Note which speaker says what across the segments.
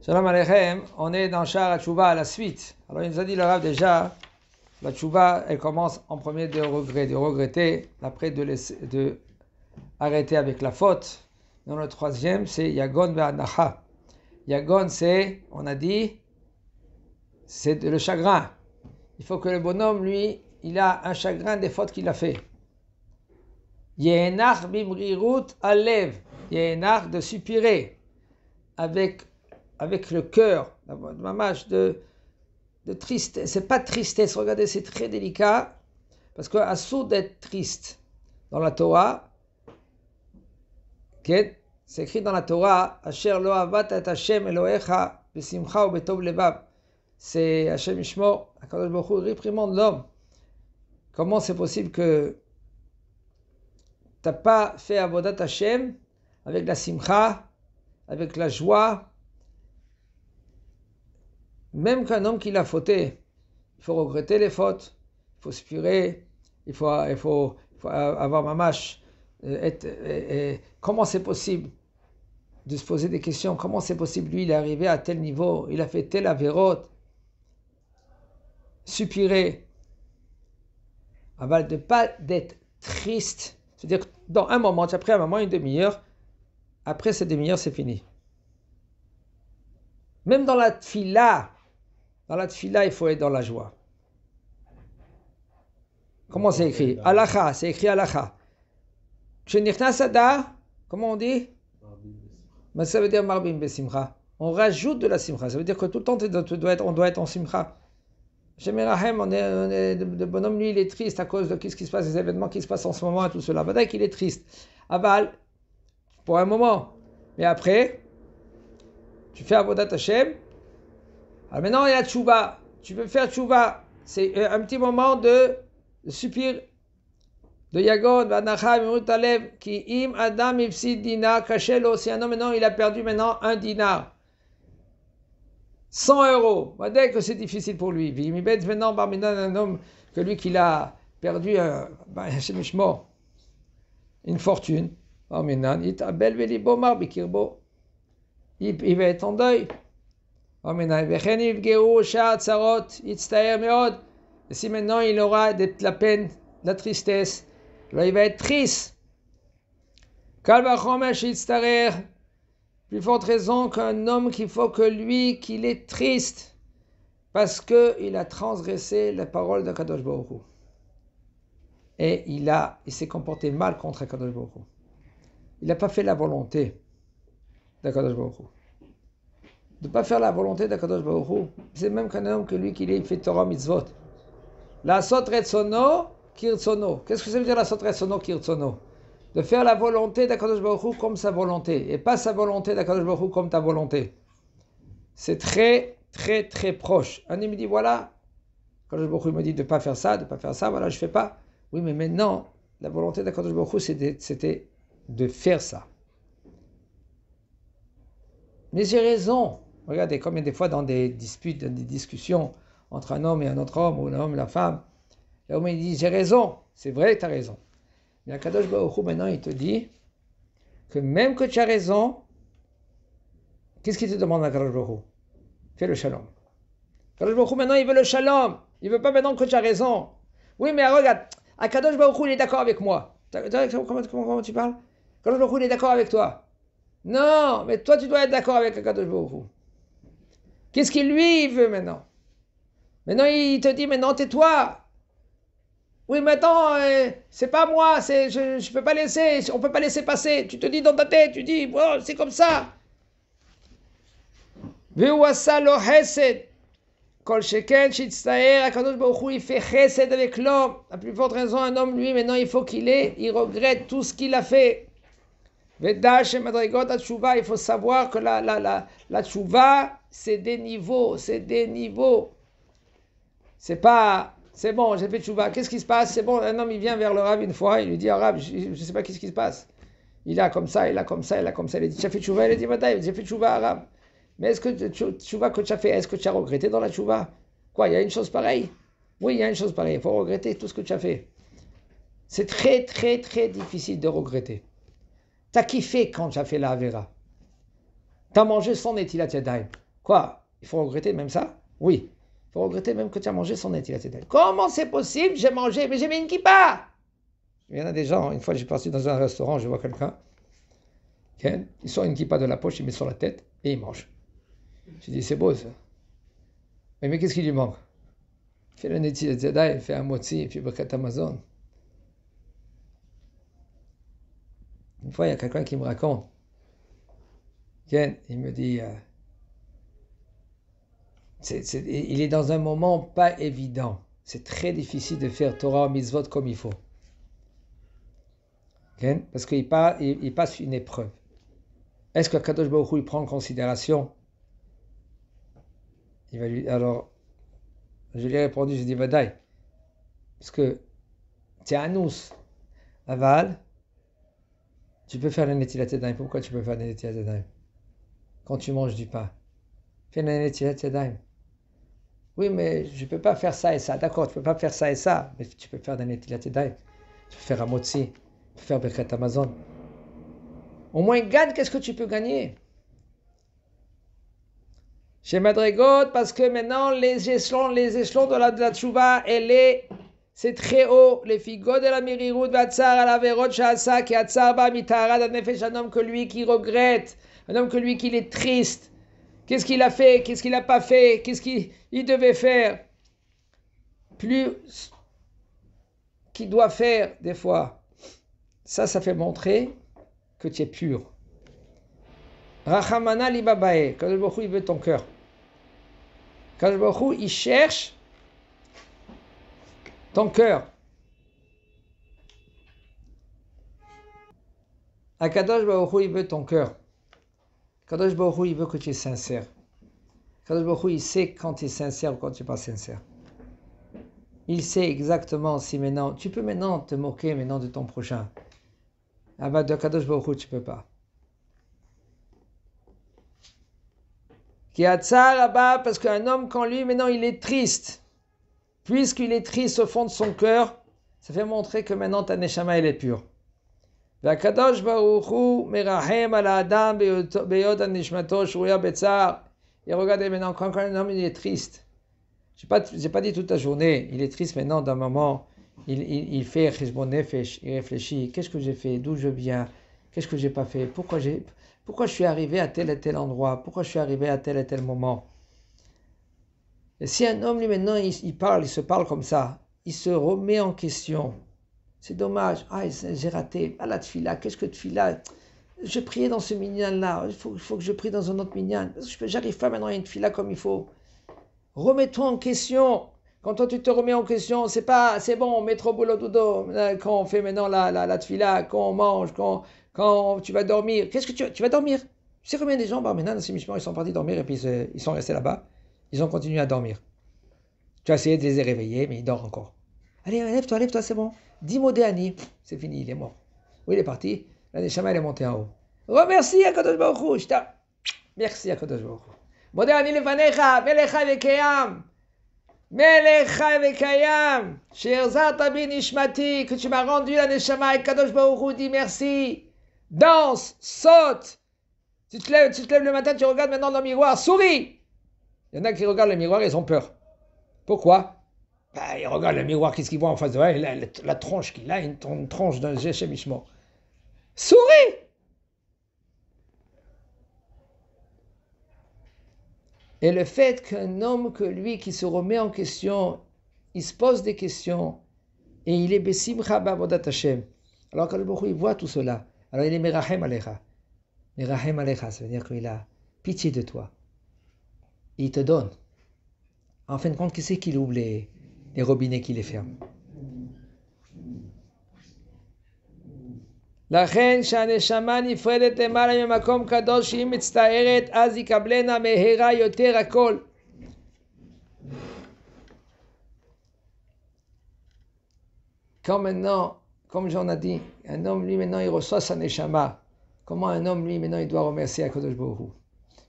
Speaker 1: Salam Aleichem, on est dans Shah Tchouba à la suite. Alors il nous a dit le déjà, la chouba elle commence en premier de regret, de regretter, après de, arrêter avec la faute. Dans le troisième, c'est Yagon Ve'anacha. Yagon, c'est, on a dit, c'est le chagrin. Il faut que le bonhomme, lui, il a un chagrin des fautes qu'il a fait. y bimrirut alev. Yénach de suppirer avec, avec le cœur, mamache de, de tristesse. C'est pas tristesse, regardez, c'est très délicat, parce que assoud d'être triste dans la Torah, okay, c'est écrit dans la Torah, Asher lo et Hashem Elohecha, besimcha ou betov C'est Hashem Akadosh Baruch réprimande l'homme. Comment c'est possible que tu t'as pas fait Avodat Hashem avec la simcha, avec la joie, même qu'un homme qui l'a fauté, il faut regretter les fautes, il faut se il faut, il faut, avoir ma mâche. comment c'est possible de se poser des questions Comment c'est possible Lui, il est arrivé à tel niveau, il a fait telle avérote. soupirer Avant de pas d'être triste. C'est-à-dire dans un moment, tu as pris un moment, une demi-heure, après cette demi-heure, c'est fini. Même dans la tfila, dans la tfila, il faut être dans la joie. Comment c'est écrit Alacha, c'est écrit Alacha. Sada, comment on dit Mais ben, ça veut dire Marbim Besimcha. On rajoute de la simcha. Ça veut dire que tout le temps, on doit être en simcha. Shemelahem, on est, le bonhomme, lui, il est triste à cause de ce qui se passe, des événements qui se passent en ce moment et tout cela. Badak, il est triste. Aval, pour un moment. Mais après, tu fais Avodat Hashem. Alors maintenant, il y a Tchouba. Tu peux faire Tchouba. C'est euh, un petit moment de, de soupir, de Yagon, qui im Adam dinar, Kachel, Si un homme maintenant, il a perdu maintenant un dinar. 100 euros. Dès que c'est difficile pour lui. Vimibet maintenant parmi un homme que lui qu'il a perdu un, euh, bah, mort. une fortune. Il va être en deuil. Et si maintenant il aura de la peine, de la tristesse, il va être triste. Plus forte raison qu'un homme qu'il faut que lui, qu'il est triste, parce qu'il a transgressé la parole de Kadosh Baruch Hu. Et il, a, il s'est comporté mal contre Kadosh Baruch Hu. Il n'a pas fait la volonté d'Akadosh Baruch De ne pas faire la volonté d'Akadosh Baruch c'est même qu'un homme que lui qui il fait Torah mitzvot. La sotretsono kirtsono. Qu'est-ce que ça veut dire la sotretsono kirtsono De faire la volonté d'Akadosh Baruch comme sa volonté, et pas sa volonté d'Akadosh Baruch comme ta volonté. C'est très, très, très proche. Un me dit voilà, Akadosh Baruch me dit de ne pas faire ça, de ne pas faire ça, voilà, je ne fais pas. Oui, mais maintenant, la volonté d'Akadosh Baruch c'était de faire ça. Mais j'ai raison. Regardez combien des fois dans des disputes, dans des discussions entre un homme et un autre homme, ou un homme et la femme, l'homme il dit j'ai raison, c'est vrai, tu as raison. Mais Akadosh Baruch Hu, maintenant il te dit que même que tu as raison, qu'est-ce qu'il te demande Akadosh Baruch Fais le shalom. Akadosh Baruch maintenant il veut le shalom. Il veut pas maintenant que tu as raison. Oui, mais regarde, Akadosh Baruch Hu, il est d'accord avec moi. comment tu parles Kadosh Baruch il est d'accord avec toi. Non, mais toi, tu dois être d'accord avec Akadosh Baruch Qu'est-ce qu'il lui veut maintenant Maintenant, il te dit, maintenant, tais-toi. Oui, maintenant, euh, c'est pas moi, je ne peux pas laisser, on peut pas laisser passer. Tu te dis dans ta tête, tu dis, bon c'est comme ça. Il fait chesed avec l'homme. La plus forte raison, un homme, lui, maintenant, il faut qu'il ait, il regrette tout ce qu'il a fait. Il faut savoir que la, la, la, tshuva, c'est des niveaux, c'est des niveaux. C'est pas, c'est bon, j'ai fait tshuva. Qu'est-ce qui se passe C'est bon, un homme, il vient vers le Rav une fois, il lui dit, arabe oh, je ne sais pas qu'est-ce qui se passe. Il a comme ça, il a comme ça, il a comme ça. Il a dit, as fait tshuva, il a dit, j'ai fait tshuva, Rav. Mais est-ce que tshuva que tu as fait, est-ce que tu as regretté dans la tshuva Quoi, il y a une chose pareille Oui, il y a une chose pareille, il faut regretter tout ce que tu as fait. C'est très, très, très difficile de regretter. T'as kiffé quand tu as fait la Avera. T'as mangé son Netilat Quoi Il faut regretter même ça Oui. Il faut regretter même que tu as mangé son Netilat Comment c'est possible J'ai mangé, mais j'ai mis une kippa Il y en a des gens, une fois j'ai parti dans un restaurant, je vois quelqu'un. Il sort une kippa de la poche, il met sur la tête et il mange. Je dis, c'est beau ça. Mais, mais qu'est-ce qui lui manque Il fait le Netilat il fait un motzi, et puis Bekat Amazon. Une fois, il y a quelqu'un qui me raconte. Euh, il me dit, il est dans un moment pas évident. C'est très difficile de faire Torah mitzvot comme il faut. parce qu'il passe, il, passe une épreuve. Est-ce que Kadosh Baruch il prend en considération il va Alors, je lui ai répondu, je lui ai dit, parce que c'est à Aval, tu peux faire un netilat Pourquoi tu peux faire un netilat Quand tu manges du pain. Fais un netilat Oui, mais je ne peux pas faire ça et ça. D'accord, tu ne peux pas faire ça et ça. Mais tu peux faire un netilat Tu peux faire un Tu peux faire Bekret Amazon. Au moins, gagne qu'est-ce que tu peux gagner. Chez Madrigot, parce que maintenant, les échelons, les échelons de la, de elle est c'est très haut. Les figos de la mirirut batzar à la verot shasa qui atzarba mitara nefesh, un homme que lui qui regrette, un homme que lui qui est triste. Qu'est-ce qu'il a fait Qu'est-ce qu'il n'a pas fait Qu'est-ce qu'il devait faire Plus qu'il doit faire des fois. Ça, ça fait montrer que tu es pur. Rachamana libabae. beaucoup il veut ton cœur. beaucoup il cherche ton cœur. Akadosh Baruch il veut ton cœur. Akadosh Baruch il veut que tu es sincère. Akadosh Baruch il sait quand tu es sincère ou quand tu n'es pas sincère. Il sait exactement si maintenant, tu peux maintenant te moquer maintenant de ton prochain. Ah bah de Kadosh Baruch tu peux pas. Qui a ça là-bas parce qu'un homme quand lui maintenant il est triste puisqu'il est triste au fond de son cœur, ça fait montrer que maintenant ta Nechama elle est pur. Et regardez maintenant, quand, un homme il est triste, j'ai n'ai pas, dit toute la journée, il est triste maintenant d'un moment, il, fait il réfléchit, qu'est-ce que j'ai fait, d'où je viens, qu'est-ce que j'ai pas fait, pourquoi, pourquoi je suis arrivé à tel et tel endroit, pourquoi je suis arrivé à tel et tel moment si un homme, lui, maintenant, il, parle, il se parle comme ça, il se remet en question. C'est dommage. Ah, j'ai raté. Ah, la tfila, qu'est-ce que tfila Je priais dans ce minyan-là. Il faut, faut, que je prie dans un autre minyan. je que j'arrive pas maintenant à une tfila comme il faut. Remets-toi en question. Quand toi, tu te remets en question, c'est pas, c'est bon, on met trop boulot dodo. Euh, quand on fait maintenant la, la, la tfila, quand on mange, quand, quand tu vas dormir. Qu'est-ce que tu, tu vas dormir Tu sais combien des gens, maintenant, ces missions, ils sont partis dormir et puis ils sont restés là-bas. Ils ont continué à dormir. Tu as essayé de les réveiller, mais ils dorment encore. Allez, lève-toi, lève-toi, c'est bon. Dis des C'est fini, il est mort. Oui, il est parti. La Neshama, elle est montée en haut. Remercie Kadosh Baruch Hu. Merci Kadosh Baruch Hu. Mode le levanecha, melecha vekeyam. Melecha vekeyam. Sherzat Tabi ishmati. Que tu m'as rendu la Neshama. Akadosh Baruch Hu dit merci. Danse, saute. Tu te lèves, tu te lèves le matin, tu regardes maintenant dans le miroir. Souris. Il y en a qui regardent le miroir et ils ont peur. Pourquoi bah, Ils regardent le miroir, qu'est-ce qu'ils voient en face de eux la, tronche qu'il a, une, tronche tranche d'un Géchemichement. Souris Et le fait qu'un homme que lui qui se remet en question, il se pose des questions et il est bessim Alors quand le Bokhu, voit tout cela. Alors il est Merahem Alecha. Merahem Alecha, ça veut dire qu'il a pitié de toi il te donne. En fin de compte, quest c'est qui ouvre les, robinets qui les ferment לכן Comme maintenant, comme j'en ai dit, un homme lui maintenant il reçoit sa Comment un homme lui maintenant il doit remercier à Kadosh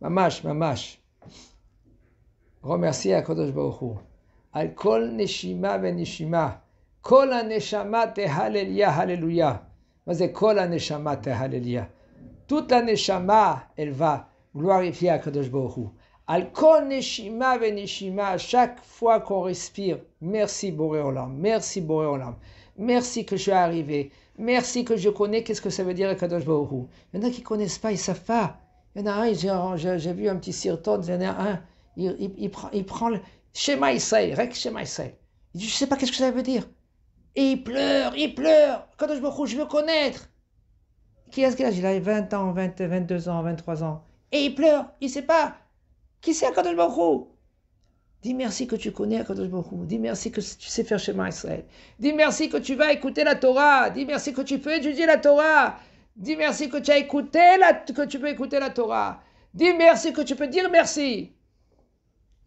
Speaker 1: Mamash, remercier Akadosh Baruch Al kol neshima neshima. Kol aneshama te hallelujah. C'est kol aneshama te Toute la neshama, elle va glorifier Akadosh Baruch Al kol neshima neshima. Chaque fois qu'on respire, merci Boréolam, merci Boréolam. Merci que je suis arrivé. Merci que je connais qu'est-ce que ça veut dire Akadosh Baruch Il y en a qui connaissent pas, ils savent pas. Il y en a un, j'ai vu un petit sirton, il y en a un, il, prend, le schéma Israël, Rek schéma Israël. je ne sais pas qu'est-ce que ça veut dire. Et il pleure, il pleure. Kadosh Baruch je veux connaître. Qui est-ce qu'il a Il a 20 ans, 22 ans, 23 ans. Et il pleure, il ne sait pas. Qui c'est Kadosh Baruch Dis merci que tu connais Kadosh Baruch Dis merci que tu sais faire chez Israël. Dis merci que tu vas écouter la Torah. Dis merci que tu peux étudier la Torah. Dis merci que tu as écouté la, que tu peux écouter la Torah. Dis merci que tu peux dire merci.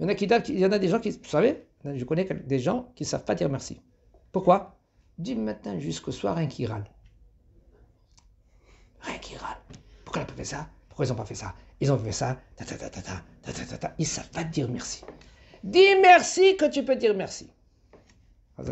Speaker 1: Il y en a il y a des gens qui, vous savez, je connais des gens qui ne savent pas dire merci. Pourquoi Du matin jusqu'au soir, rien qui râle. Rien qui râle. Pourquoi ils n'ont pas fait ça Pourquoi ils n'ont pas fait ça Ils ont fait ça. Ta, ta, ta, ils ne savent pas dire merci. Dis merci que tu peux dire merci. Ah,